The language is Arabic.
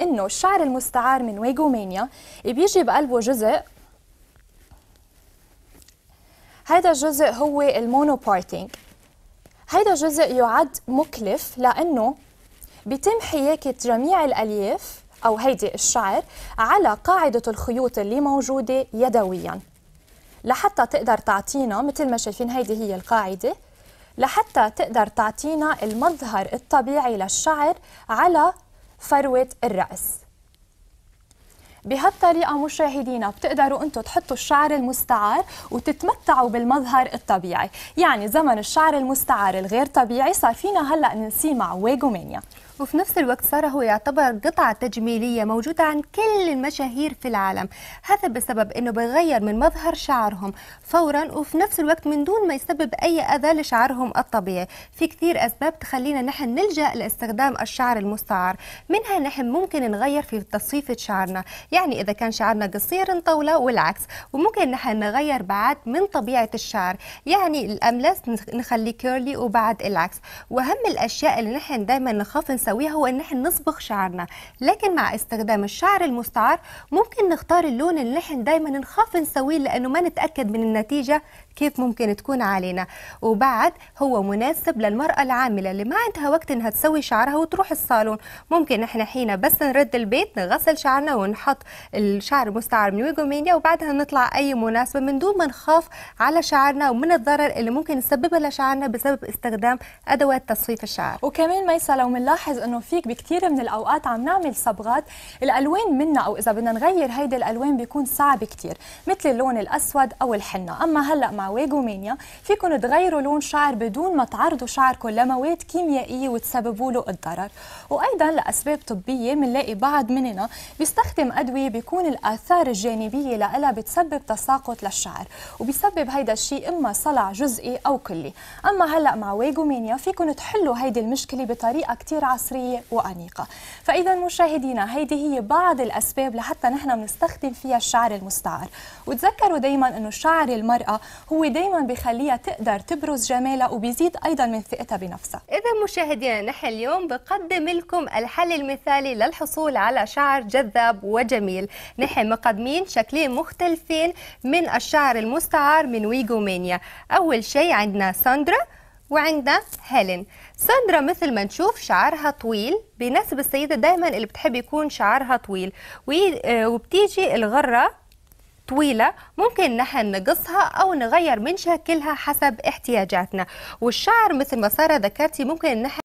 انه الشعر المستعار من ويجومانيا بيجي بقلبه جزء هذا الجزء هو بارتينج هذا الجزء يعد مكلف لانه بيتم حياكة جميع الالياف او هيدي الشعر على قاعدة الخيوط اللي موجودة يدويا لحتى تقدر تعطينا مثل ما شايفين هيدي هي القاعدة لحتى تقدر تعطينا المظهر الطبيعي للشعر على فروة الرأس بهالطريقة مشاهدينا بتقدروا انتم تحطوا الشعر المستعار وتتمتعوا بالمظهر الطبيعي يعني زمن الشعر المستعار الغير طبيعي صار فينا هلأ ننسيه مع ويجومينيا. وفي نفس الوقت صار هو يعتبر قطعة تجميلية موجودة عن كل المشاهير في العالم هذا بسبب أنه بيغير من مظهر شعرهم فورا وفي نفس الوقت من دون ما يسبب أي أذى لشعرهم الطبيعي في كثير أسباب تخلينا نحن نلجأ لاستخدام الشعر المستعار منها نحن ممكن نغير في تصفيفة شعرنا يعني إذا كان شعرنا قصير نطوله والعكس وممكن نحن نغير بعد من طبيعة الشعر يعني الأملاس نخليه كيرلي وبعد العكس وأهم الأشياء اللي نحن دائما نخاف نسويها نسويها هو ان احنا نصبغ شعرنا لكن مع استخدام الشعر المستعار ممكن نختار اللون اللي احنا دايما نخاف نسويه لانه ما نتاكد من النتيجه كيف ممكن تكون علينا وبعد هو مناسب للمرأة العاملة اللي ما عندها وقت انها تسوي شعرها وتروح الصالون ممكن احنا حين بس نرد البيت نغسل شعرنا ونحط الشعر المستعار من ويجومينيا وبعدها نطلع اي مناسبة من دون ما نخاف على شعرنا ومن الضرر اللي ممكن نسببه لشعرنا بسبب استخدام ادوات تصفيف الشعر وكمان ميسا لو بنلاحظ انه فيك بكثير من الاوقات عم نعمل صبغات الالوان منا او اذا بدنا نغير هيدي الالوان بيكون صعب كثير مثل اللون الاسود او الحنه اما هلا مع ويجومينيا فيكم تغيروا لون شعر بدون ما تعرضوا شعركم لمواد كيميائيه وتسببوا له الضرر وايضا لاسباب طبيه بنلاقي بعض مننا بيستخدم ادويه بيكون الاثار الجانبيه لها بتسبب تساقط للشعر وبيسبب هيدا الشيء اما صلع جزئي او كلي اما هلا مع ويجومينيا فيكم تحلوا هيدي المشكله بطريقه كثير عصريه مصرية وأنيقة فإذا مشاهدينا هيدي هي بعض الأسباب لحتى نحن بنستخدم فيها الشعر المستعار وتذكروا دايما أنه شعر المرأة هو دايما بخليها تقدر تبرز جمالها وبيزيد أيضا من ثقتها بنفسها إذا مشاهدينا نحن اليوم بقدم لكم الحل المثالي للحصول على شعر جذاب وجميل نحن مقدمين شكلين مختلفين من الشعر المستعار من ويجومانيا أول شيء عندنا ساندرا وعندنا هيلين ساندرا مثل ما نشوف شعرها طويل بيناسب السيدة دايما اللي بتحب يكون شعرها طويل آه، وبتيجي الغرة طويلة ممكن نحن نقصها أو نغير من شكلها حسب احتياجاتنا والشعر مثل ما سارة ذكرتي ممكن نحن